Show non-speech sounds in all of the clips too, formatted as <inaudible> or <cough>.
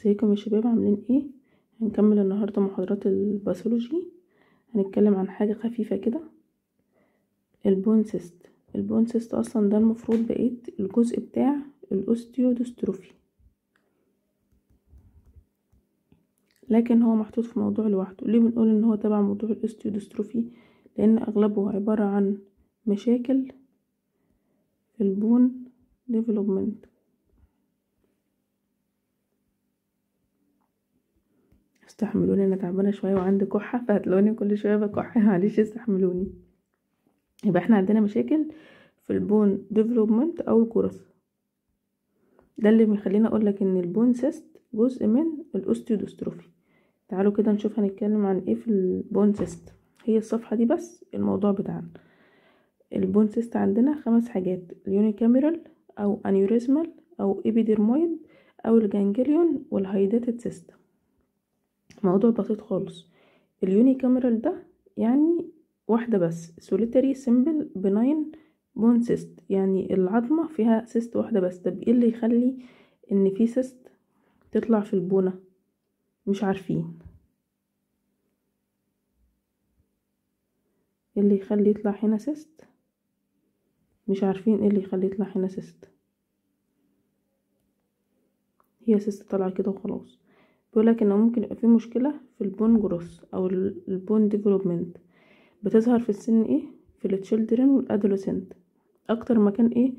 ازيكم يا شباب عاملين ايه هنكمل النهارده محاضرات الباثولوجي هنتكلم عن حاجه خفيفه كده البون سيست البون سيست اصلا ده المفروض بقيت الجزء بتاع الاوستيودستروفي لكن هو محطوط في موضوع لوحده ليه بنقول ان هو تبع موضوع الاوستيودستروفي لان اغلبه عباره عن مشاكل في البون ديفلوبمنت تستحملوني انا تعبانه شويه وعندي كحه فهتلاقوني كل شويه بكح <laughs> معلش استحملوني يبقى احنا عندنا مشاكل في البون ديفلوبمنت او الكورس ده اللي بيخليني اقول لك ان البون سيست جزء من الاوستيودوستروفي تعالوا كده نشوف هنتكلم عن ايه في البون سيست هي الصفحه دي بس الموضوع بتاعنا البون سيست عندنا خمس حاجات اليونيكاميرال او انيوريزمال او ايبيديرمويد او الجانجليون والهايداتد سيستم موضوع بسيط خالص اليوني كاميرال ده يعني واحدة بس سوليتري سيمبل بناين بون سيست يعني العظمة فيها سيست واحدة بس طب ايه اللي يخلي ان في سيست تطلع في البونة مش عارفين ايه اللي يخلي يطلع هنا سيست مش عارفين ايه اللي يخلي يطلع هنا سيست هي سيست طالعة كده وخلاص بيقولك ان ممكن يبقى في مشكلة في البون جروس او البون ديفلوبمنت بتظهر في السن ايه في التشيلدرن والادولسنت اكتر مكان ايه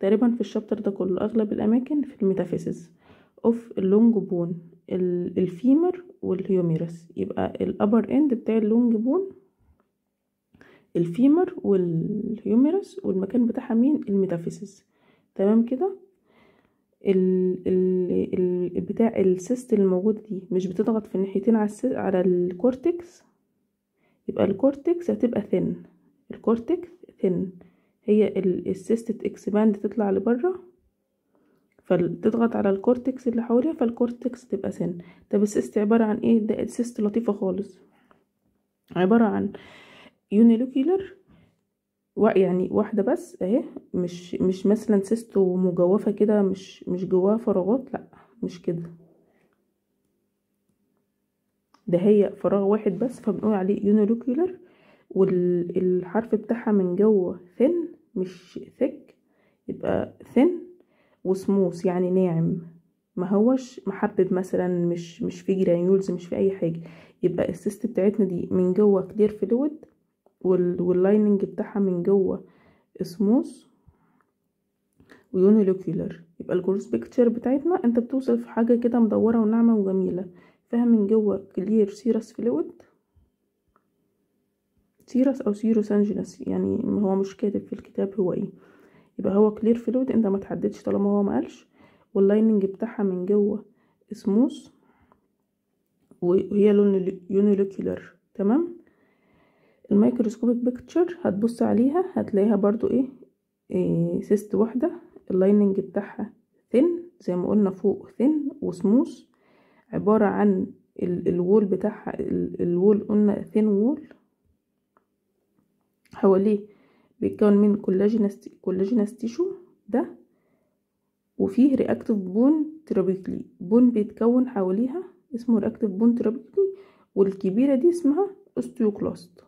تقريبا في الشابتر ده كله اغلب الاماكن في الميتافيسز اوف اللونج بون الفيمر والهيوميرس يبقى الابر اند بتاع اللونج بون الفيمر والهيوميرس والمكان بتاعها مين الميتافيسز تمام كده ال بتاع السيست الموجود دي مش بتضغط في الناحيتين على على الكورتكس يبقى الكورتكس هتبقى ثن الكورتكس ثن هي السيست اكسباند تطلع لبره فتضغط على الكورتكس اللي حواليها فالكورتكس تبقى ثن طب السيست عبارة عن ايه ده السيست لطيفة خالص عبارة عن يونيلوكيلر يعني واحده بس اهي مش مش مثلا سيست ومجوفه كده مش مش جواها فراغات لا مش كده ده هي فراغ واحد بس فبنقول عليه يونيلوكيولر والحرف بتاعها من جوه ثن مش ثك يبقى ثن وسموس يعني ناعم ما هوش محبب مثلا مش مش في جرانيولز مش في اي حاجه يبقى السيست بتاعتنا دي من جوه كلير فلويد واللايننج بتاعها من جوه سموث ويونيلوكيولر يبقى الجروس بيكتشر بتاعتنا انت بتوصل في حاجه كده مدوره وناعمه وجميله فيها من جوه كلير سيرس فلويد سيرس او سيروس انجلس يعني هو مش كاتب في الكتاب هو ايه يبقى هو كلير فلويد انت ما تحددش طالما هو ما قالش واللايننج بتاعها من جوه سموث وهي لون يونيلوكيولر تمام الميكروسكوبك بيكتشر هتبص عليها هتلاقيها برضو ايه, إيه سيست واحدة اللايننج بتاعها ثن زي ما قلنا فوق ثن وسموث عبارة عن الوول بتاعها الوول قلنا ثن وول حواليه بيتكون من كولاجينس تيشو ده وفيه رياكتيف بون ترابيكلي بون بيتكون حواليها اسمه رياكتيف بون ترابيكلي والكبيرة دي اسمها استيوكلاست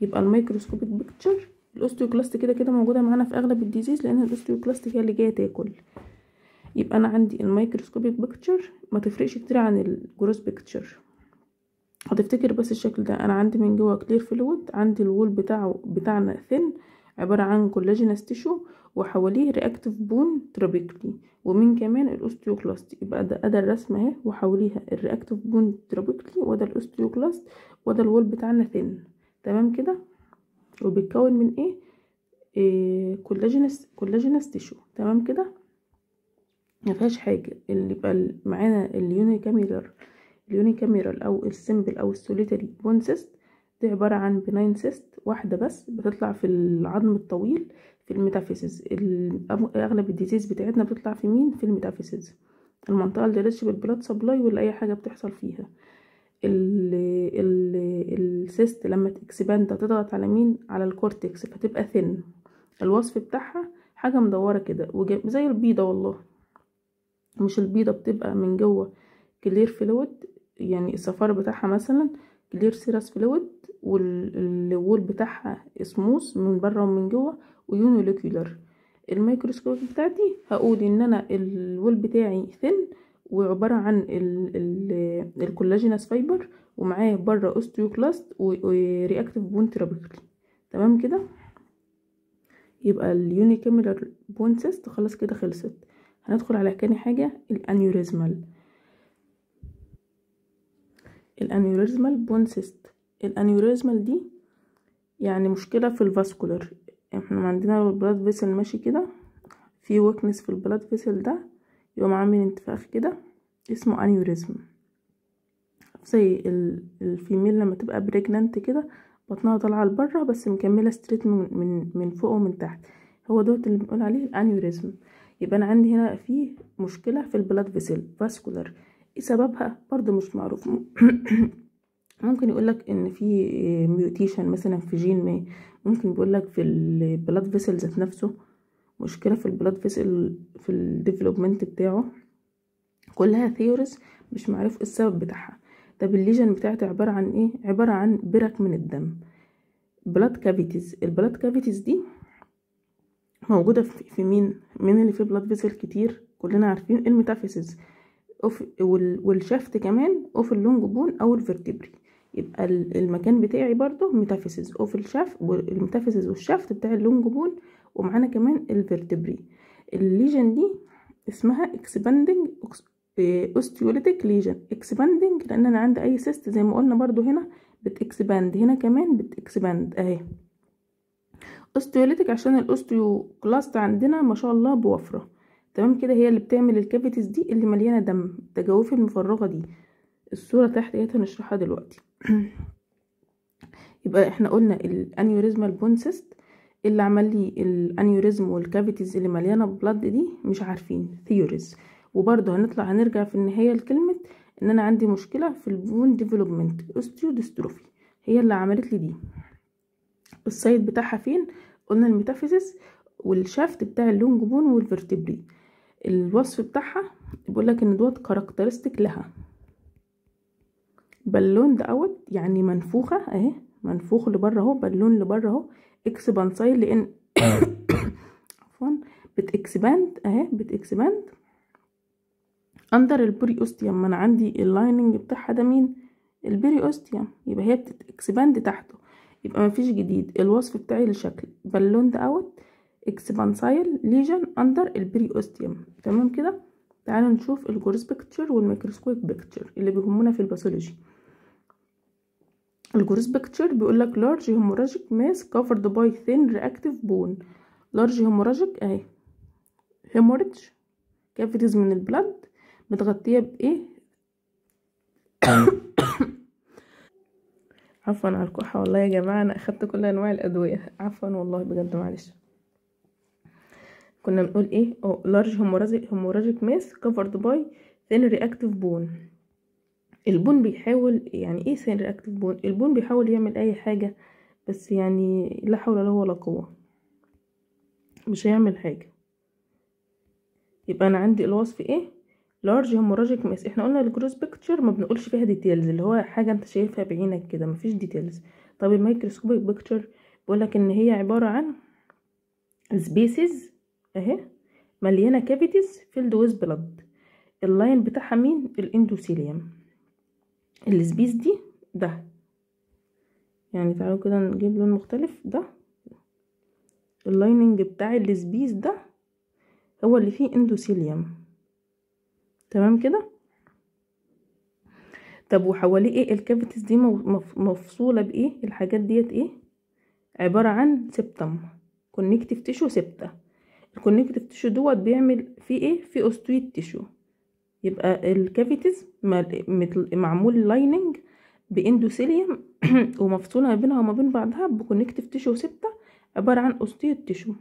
يبقى الميكروسكوبيك بيكتشر الاوستيوكلاست كده كده موجوده معانا في اغلب الديزيز لان الاوستيوكلاست هي اللي جايه تاكل يبقى انا عندي الميكروسكوبيك بيكتشر ما تفرقش كتير عن الجروس بيكتشر هتفتكر بس الشكل ده انا عندي من جوه كلير فلويد عندي الوول بتاعه بتاعنا ثن عباره عن كولاجينس تيشو وحواليه رياكتيف بون ترابيكلي ومن كمان الاوستيوكلاست يبقى ده ادى الرسمه اهي وحواليها الرياكتيف بون ترابيكلي وده الاوستيوكلاست وده الوول بتاعنا ثن تمام كده وبيتكون من ايه, إيه كولاجينس كولاجينس تيشو تمام كده ما فيهاش حاجه اللي يبقى معانا اليونيكاميرال اليونيكاميرال او السمبل او السوليتري بون سيست دي عباره عن بناين سيست واحده بس بتطلع في العظم الطويل في الميتافيسز اغلب الديزيز بتاعتنا بتطلع في مين في الميتافيسز المنطقه اللي ريتش بالبلاد سبلاي ولا اي حاجه بتحصل فيها ال السيست لما تكسباند هتضغط على مين على الكورتكس فتبقى ثن الوصف بتاعها حاجه مدوره كده زي البيضه والله مش البيضه بتبقى من جوه كلير فلويد يعني الصفار بتاعها مثلا كلير سيرس فلويد والوول بتاعها سموث من بره ومن جوه ويونوليكيولر الميكروسكوب بتاعتي هقول ان انا الوول بتاعي ثن وعبارة عن ال الكولاجينس فايبر ومعاه بره اوستيوكلاست ورياكتف بون ترابيكلي تمام كده يبقى اليونيكاميلر بون سيست خلاص كده خلصت هندخل على تاني حاجة الانيوريزمال الانيوريزمال بون سيست الانيوريزمال دي يعني مشكلة في الفاسكولار احنا عندنا البلاد فيسل ماشي كده في ويكنس في البلاد فيسل ده يقوم عامل انتفاخ كده اسمه انيوريزم زي الفيميل لما تبقى بريجننت كده بطنها طالعه لبره بس مكمله ستريت من من, من فوق ومن تحت هو دوت اللي بنقول عليه الانيوريزم يبقى انا عندي هنا فيه مشكله في البلاد فيسل فاسكولار ايه سببها برضه مش معروف <coughs> ممكن يقول لك ان في ميوتيشن مثلا في جين ما ممكن بيقول لك في البلاد فيسل ذات نفسه مشكلة في البلاد فيسل في الديفلوبمنت بتاعه كلها ثيوريز مش معروف إيه السبب بتاعها طب الليجن بتاعتي عبارة عن ايه عبارة عن برك من الدم بلاد كافيتيز البلاد كافيتيز دي موجودة في مين مين اللي فيه بلاد فيسل كتير كلنا عارفين الميتافيسز والشافت كمان اوف اللونج بون او الفيرتبري يبقى المكان بتاعي برضو ميتافيسز اوف الشافت الميتافيسز والشافت بتاع اللونج بون ومعانا كمان الفيرتبري الليجن دي اسمها اكسباندنج اوستيوليتيك ليجن اكسباندنج لان انا عندي اي سيست زي ما قلنا برضو هنا بتكسباند هنا كمان بتكسباند اهي اوستيوليتيك عشان الاوستيوكلاست عندنا ما شاء الله بوفره تمام كده هي اللي بتعمل الكافيتيز دي اللي مليانه دم التجوف المفرغه دي الصوره تحت اهي هنشرحها دلوقتي <clears throat> يبقى احنا قلنا الانيوريزمال بون سيست اللي عمل لي الانيوريزم والكافيتيز اللي مليانه بلد دي مش عارفين ثيوريز وبرضه هنطلع هنرجع في النهايه لكلمه ان انا عندي مشكله في البون ديفلوبمنت اوستيودستروفي هي اللي عملت لي دي السايد بتاعها فين قلنا الميتافيزيس والشافت بتاع اللونج بون والفرتبري الوصف بتاعها بيقول لك ان دوت كاركترستيك لها بالون اوت يعني منفوخه اهي منفوخ لبره اهو بالون لبره اهو اكسبانسايل لان <coughs> عفوا بتكسباند اهي بتكسباند اندر البري اوستيوم ما انا عندي اللايننج بتاعها ده مين البري اوستيوم يبقى هي بتكسباند تحته يبقى مفيش جديد الوصف بتاعي للشكل بالون ده اوت اكسبانسايل ليجن اندر البري اوستيوم تمام كده تعالوا نشوف الجورس بيكتشر والميكروسكوب بيكتشر اللي بيهمنا في الباثولوجي الجروس بيكتشر بيقول لك لارج هيموراجيك ماس كفرد باي ثين رياكتيف بون لارج هيموراجيك اهي هيموراج كافيتيز من البلد متغطيه بايه <coughs> عفوا على الكحه والله يا جماعه انا اخدت كل انواع الادويه عفوا والله بجد معلش كنا بنقول ايه لارج هيموراجيك ماس كفرد باي ثين رياكتيف بون البون بيحاول يعني ايه سين رياكتيف بون البون بيحاول يعمل اي حاجة بس يعني لا حول له ولا قوة مش هيعمل حاجة يبقى انا عندي الوصف ايه لارج هيموراجيك ماس احنا قلنا الجروس بيكتشر ما بنقولش فيها ديتيلز اللي هو حاجه انت شايفها بعينك كده مفيش ديتيلز طب الميكروسكوبيك بيكتشر لك ان هي عباره عن سبيسز اهي مليانه كافيتيز فيلد ويز بلد اللاين بتاعها مين الاندوثيليوم السبيس دي ده يعني تعالوا كده نجيب لون مختلف ده اللايننج بتاع السبيس ده هو اللي فيه اندوسيليوم تمام كده طب وحواليه ايه الكافيتيز دي مفصوله بايه الحاجات ديت ايه عباره عن سبتم كونكتيف تيشو سبته الكونكتيف تيشو دوت بيعمل فيه ايه في اوستويد تيشو يبقى الكافيتيز معمول لايننج باندوثيليوم <clears throat> ومفصوله ما بينها وما بين بعضها بكونكتيف تيشو سبته عباره عن اوستيو تيشو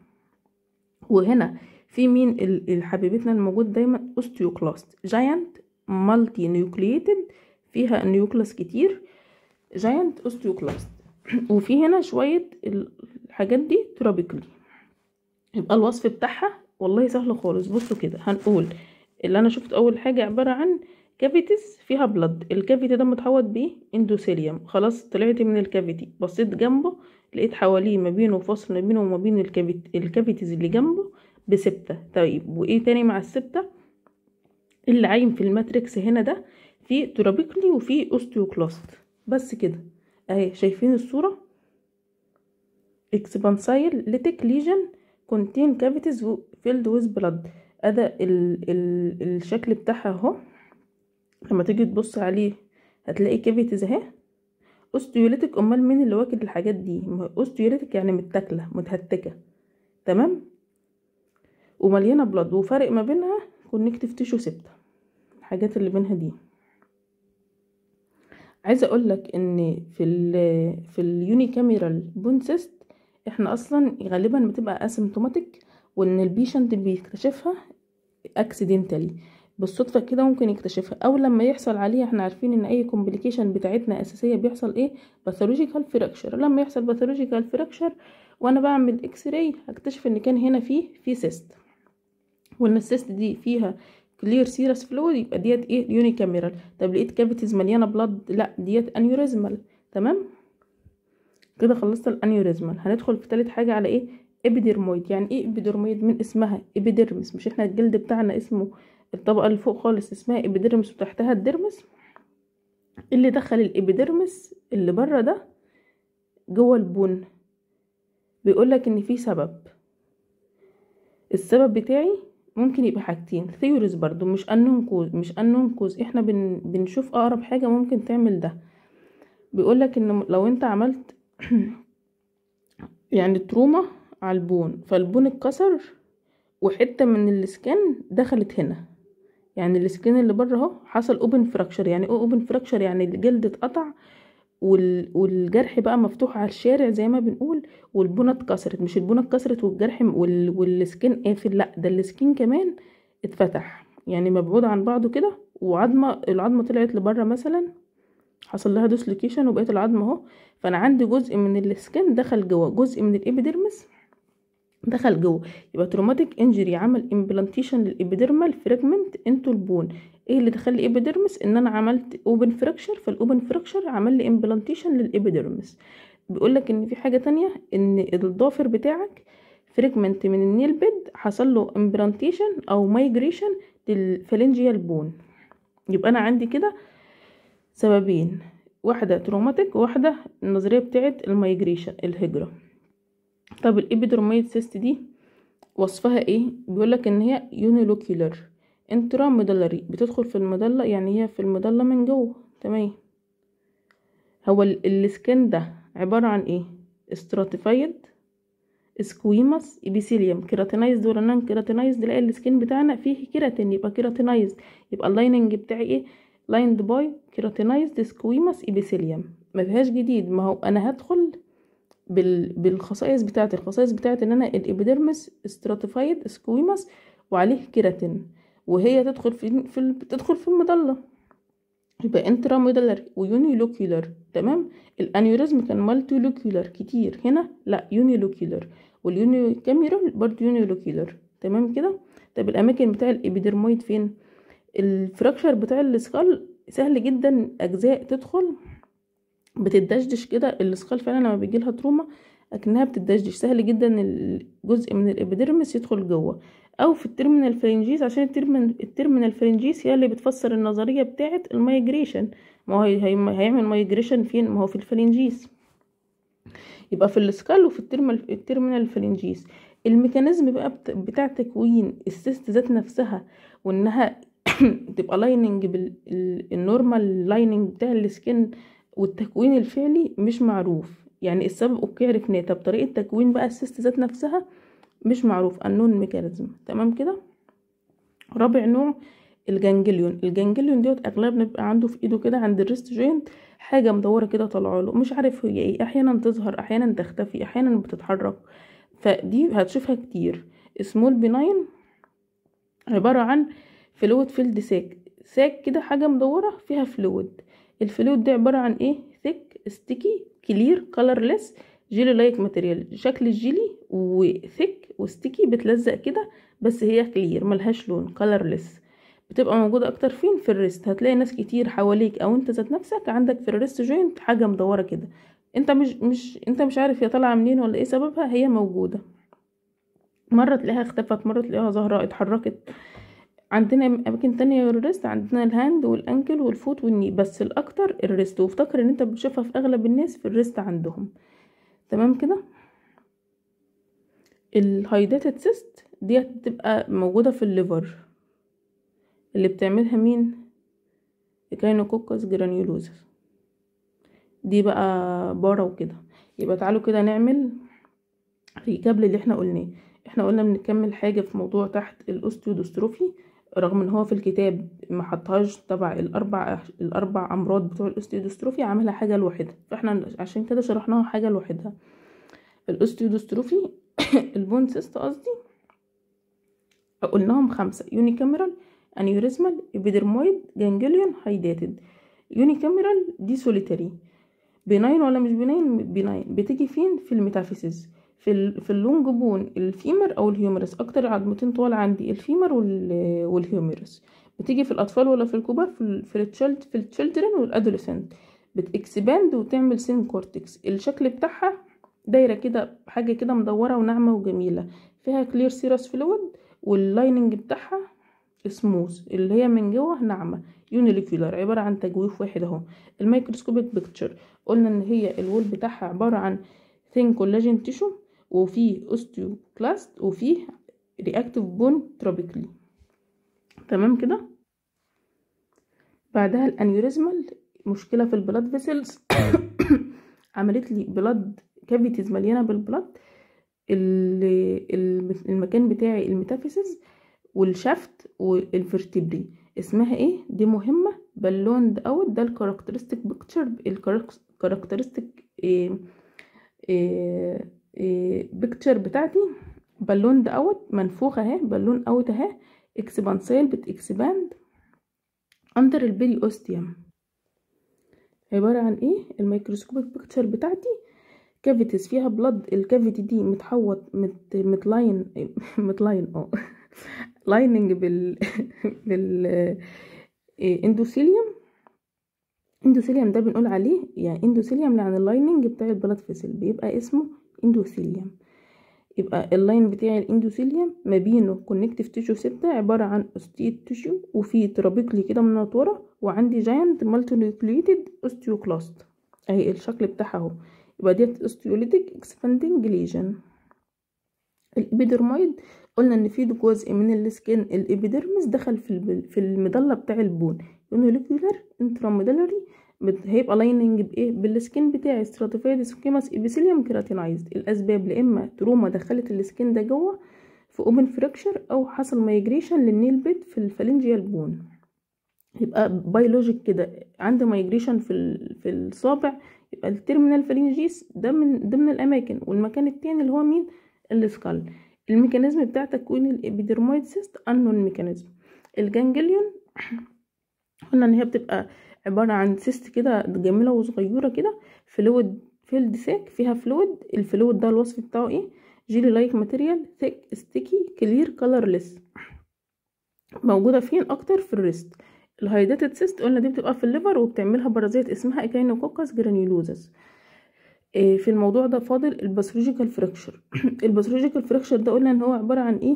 وهنا في مين حبيبتنا الموجود دايما اوستيوكلاست جاينت مالتي نيوكليتد فيها نيوكلاس كتير جاينت اوستيوكلاست <clears throat> وفي هنا شويه الحاجات دي ترابيكلي يبقى الوصف بتاعها والله سهل خالص بصوا كده هنقول اللي انا شفت اول حاجه عباره عن كافيتيز فيها بلد الكافيتي ده متحوط بيه اندوثيليوم خلاص طلعت من الكافيتي بصيت جنبه لقيت حواليه ما بينه فصل ما بينه وما بين الكافيتيز اللي جنبه بسبتة طيب وايه تاني مع السبتة اللي عايم في الماتريكس هنا ده في ترابيكلي وفي اوستيوكلاست بس كده اهي شايفين الصوره اكسبانسايل ليتك ليجن كونتين كافيتيز فيلد ويز بلاد ادى ال ال الشكل بتاعها اهو لما تيجي تبص عليه هتلاقي كافيتيز اهي اوستيوليتك امال مين اللي واكل الحاجات دي اوستيوليتك يعني متاكله متهتكه تمام ومليانه بلاد وفرق ما بينها كونكتيف تيشو سبته الحاجات اللي بينها دي عايزه اقول لك ان في الـ في اليوني كاميرال بونسيست احنا اصلا غالبا بتبقى اسيمتوماتيك وان البيشنت بيكتشفها اكسيدنتالي بالصدفه كده ممكن يكتشفها او لما يحصل عليها احنا عارفين ان اي كومبليكيشن بتاعتنا اساسيه بيحصل ايه باثولوجيكال فراكشر لما يحصل باثولوجيكال فراكشر وانا بعمل اكس راي هكتشف ان كان هنا فيه في سيست وان السيست دي فيها كلير سيرس فلويد يبقى ديت ايه يونيكاميرال طب لقيت كافيتيز مليانه بلاد لا ديت انيوريزمال تمام كده خلصت الانيوريزمال هندخل في تالت حاجه على ايه ابيدرمويد يعني ايه ابيدرمويد من اسمها ابيدرمس مش احنا الجلد بتاعنا اسمه الطبقه اللي فوق خالص اسمها ابيدرمس وتحتها الدرمس اللي دخل الابيدرمس اللي بره ده جوه البون بيقولك ان في سبب السبب بتاعي ممكن يبقى حاجتين ثيوريز برضو مش انونكوز مش انونكوز احنا بن بنشوف اقرب حاجه ممكن تعمل ده بيقولك ان لو انت عملت <coughs> يعني تروما على البون فالبون اتكسر وحتة من السكن دخلت هنا يعني السكن اللي بره اهو حصل اوبن فراكشر يعني ايه اوبن فراكشر يعني الجلد اتقطع والجرح بقى مفتوح على الشارع زي ما بنقول والبونه اتكسرت مش البونه اتكسرت والجرح وال... والسكين قافل لا ده السكين كمان اتفتح يعني مبعود عن بعضه كده وعظمه العظمه طلعت لبره مثلا حصل لها دوسلوكيشن وبقيت العظمه اهو فانا عندي جزء من السكين دخل جوه جزء من الابيديرمس دخل جوه يبقى تروماتيك انجري عمل امبلانتيشن للابيديرمال فريجمنت انتو البون ايه اللي دخل الابيديرمس ان انا عملت اوبن فريكشر فالاوبن فريكشر عمل لي امبلانتيشن للابيديرمس بيقول لك ان في حاجه تانية ان الضافر بتاعك فريجمنت من النيل بيد حصل له امبلانتيشن او مايجريشن للفالنجيال بون يبقى انا عندي كده سببين واحده تروماتيك وواحده النظريه بتاعت المايجريشن الهجره طب الإبيدرميد سيست دي وصفها ايه بيقولك ان هي يونيلوكيولر انترا مدلري بتدخل في المدلة يعني هي في المدلة من جوه تمام هو السكن ده عبارة عن ايه استراتيفايد سكويمس ابيثيليوم كيراتينايز انا كيراتينايز نلاقي السكن بتاعنا فيه كيراتين يبقى كيراتينايز يبقى اللايننج بتاعي ايه لايند باي كيراتينايز سكويمس ابيثيليوم ما فيهاش جديد ما هو انا هدخل بالخصائص بتاعتي الخصائص بتاعتي ان انا الابيديرمس استراتيفايد سكويمس وعليه كيراتين وهي تدخل في, في تدخل في المضله يبقى انتراميدلر ويونيلوكيولر تمام الانيوريزم كان مالتيلوكيولر كتير هنا لا يونيلوكيولر واليوني كاميرال برضه يونيلوكيولر تمام كده طب الاماكن بتاع الابيدرمويد فين الفراكشر بتاع السكال سهل جدا اجزاء تدخل بتدشدش كده الاسقال فعلا لما بيجي لها تروما اكنها بتدشدش سهل جدا الجزء من الابيدرمس يدخل جوه او في الترمينال فرنجيس عشان الترمينال فرنجيس هي اللي بتفسر النظريه بتاعه المايجريشن ما هو هيعمل مايجريشن فين ما هو في الفرنجيس يبقى في الاسكال وفي الترمينال فرنجيس الميكانيزم بقى بتاع تكوين السيست ذات نفسها وانها <coughs> تبقى لايننج بالنورمال لايننج بتاع السكن والتكوين الفعلي مش معروف يعني السبب اوكي عرفناه طب طريقه تكوين بقى السيست ذات نفسها مش معروف النون ميكانيزم تمام كده رابع نوع الجنجليون الجنجليون دوت اغلبنا بيبقى عنده في ايده كده عند الريست جوينت حاجه مدوره كده طالعه له مش عارف هي ايه احيانا تظهر احيانا تختفي احيانا بتتحرك فدي هتشوفها كتير سمول بناين عباره عن فلويد فيلد ساك ساك كده حاجه مدوره فيها فلويد الفلويد ده عباره عن ايه ثيك ستيكي كلير كلرليس جيلي لايك ماتيريال شكل الجيلي وثيك وستيكي بتلزق كده بس هي كلير ملهاش لون كلرليس بتبقى موجودة أكتر فين في الريست هتلاقي ناس كتير حواليك أو أنت ذات نفسك عندك في الريست جوينت حاجة مدورة كده أنت مش مش أنت مش عارف هي طالعة منين ولا إيه سببها هي موجودة مرة تلاقيها اختفت مرة تلاقيها ظاهرة اتحركت عندنا اماكن تانية غير الريست عندنا الهاند والانكل والفوت والني بس الاكتر الريست وافتكر ان انت بتشوفها في اغلب الناس في الريست عندهم تمام كده الهايداتد سيست دي بتبقى موجوده في الليفر اللي بتعملها مين الكاينوكوكس جرانيولوزا دي بقى بارة وكده يبقى تعالوا كده نعمل ريكاب اللي احنا قلناه احنا قلنا بنكمل حاجه في موضوع تحت الاوستيودوستروفي رغم ان هو في الكتاب ما حطهاش تبع الاربع الاربع امراض بتوع الاستيودوستروفي عاملها حاجه لوحدها فاحنا عشان كده شرحناها حاجه لوحدها الاستيودوستروفي <coughs> البون سيست قصدي قلناهم خمسه يونيكاميرال انيوريزمال ابيدرمويد جانجليون هايداتد يونيكاميرال دي سوليتاري بناين ولا مش بناين بناين بتيجي فين في الميتافيسيس في في اللونج بون الفيمر او الهيومرس اكتر عظمتين طوال عندي الفيمر والهيومرس بتيجي في الاطفال ولا في الكبار في في التشيلد في التشيلدرن والادوليسنت بتكسباند وتعمل سين كورتكس الشكل بتاعها دايره كده حاجه كده مدوره وناعمه وجميله فيها كلير سيرس فلويد واللايننج بتاعها سموث اللي هي من جوه ناعمه يونيليكيولار عباره عن تجويف واحد اهو الميكروسكوبيك بيكتشر قلنا ان هي الول بتاعها عباره عن ثين كولاجين تيشو وفيه اوستيوكلاست وفيه رياكتيف بون تروبيكلي تمام كده بعدها الانيوريزمال مشكله في البلاد فيسلز <coughs> عملت لي بلاد كافيتيز مليانه بالبلاد المكان بتاعي الميتافيسز والشفت والفرتبري اسمها ايه دي مهمه بالون اوت ده الكاركترستيك بيكتشر الكاركترستيك إيه إيه بيكتشر بتاعتي بالون ده اوت منفوخ اهي بالون اوت اهي اكسبانسيل بتاكسباند اندر البيري اوستيوم عبارة عن ايه الميكروسكوبيك بيكتشر بتاعتي كافيتيز فيها بلاد الكافيتي دي متحوط مت متلاين <laughs> متلاين اه لايننج بال <laughs> بال اندوثيليوم اندوثيليوم ده بنقول عليه يعني اندوثيليوم يعني اللايننج بتاع البلاد فيسل بيبقى اسمه الاندوثيليوم يبقى اللاين بتاع الاندوثيليوم ما بينه كونكتيف تيشو 6 عبارة عن اوستيت تيشو وفي ترابيكلي كده من ورا وعندي جاينت مالتي نيوكليتد اوستيوكلاست اهي الشكل بتاعها اهو يبقى ديت اوستيوليتيك اكسباندنج ليجن الابيدرمايد قلنا ان في جزء من السكن الابيدرمس دخل في في المضله بتاع البون يونوليكولار انتراميدالري هيبقى لايننج بايه بالسكين بتاعي ستراتيفايد سكيماس ابيثيليوم كيراتينايزد الاسباب لا اما تروما دخلت السكين ده جوه في اوبن فريكشر او حصل مايجريشن للنيل بيد في الفالنجيال بون يبقى بيولوجيك كده عند مايجريشن في في الصابع يبقى التيرمينال فالنجيس ده من ضمن الاماكن والمكان التاني اللي هو مين السكال الميكانيزم بتاع تكوين الابيدرمويد سيست انون ميكانيزم الجانجليون قلنا ان هي بتبقى عبارة عن سيست كده جميلة وصغيرة كده فلويد فيلد ساك فيها فلويد الفلويد ده الوصف بتاعه ايه جيلي لايك ماتيريال ثيك ستيكي كلير كلرلس موجودة فين اكتر في الريست الهايدريتد سيست قلنا دي بتبقى في الليفر وبتعملها بارازيت اسمها اكاينوكوكس آه، جرانيولوزس في الموضوع ده فاضل الباثولوجيكال فريكشر <coughs> الباثولوجيكال فريكشر ده قلنا ان هو عباره عن ايه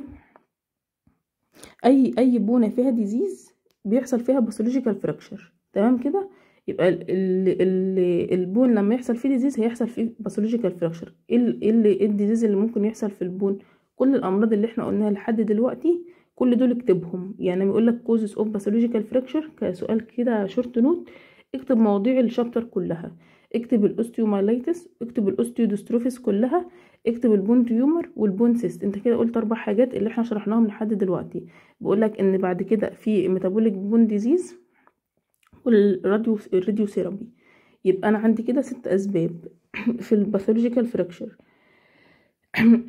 اي اي بونه فيها ديزيز بيحصل فيها باثولوجيكال فريكشر تمام كده يبقى ال ال ال البون لما يحصل فيه ديزيز هيحصل فيه باثولوجيكال فراكشر ايه اللي إيه الديزيز اللي ممكن يحصل في البون كل الامراض اللي احنا قلناها لحد دلوقتي كل دول اكتبهم يعني بيقول لك كوزز اوف باثولوجيكال فراكشر كسؤال كده شورت نوت اكتب مواضيع الشابتر كلها اكتب الاوستيومايلايتس اكتب الاوستيودستروفيس كلها اكتب البون تيومر والبون سيست انت كده قلت اربع حاجات اللي احنا شرحناهم لحد دلوقتي بيقول لك ان بعد كده في ميتابوليك بون ديزيز والراديو الراديو سيرابي يبقى انا عندي كده ست اسباب <clears throat> في الباثولوجيكال فراكشر <clears throat>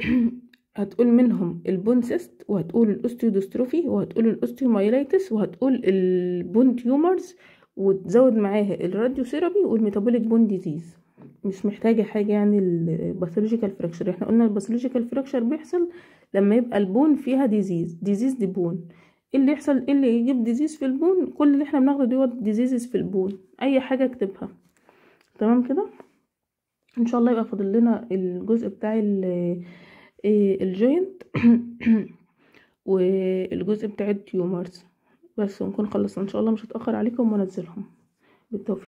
هتقول منهم البون سيست وهتقول الاوستيودستروفي وهتقول الاوستيومايلايتس وهتقول البون تيومرز وتزود معاها الراديو سيرابي والميتابوليك بون ديزيز مش محتاجة حاجة يعني الباثولوجيكال فراكشر احنا قلنا الباثولوجيكال فراكشر بيحصل لما يبقى البون فيها ديزيز ديزيز دي بون اللي يحصل اللي يجيب ديزيز في البون كل اللي احنا بناخده دوت ديزيزز في البون اي حاجه اكتبها تمام كده ان شاء الله يبقى فاضل لنا الجزء بتاع الجوينت إيه، <coughs> والجزء بتاع التيومرز بس ونكون خلصنا ان شاء الله مش هتاخر عليكم وانزلهم بالتوفيق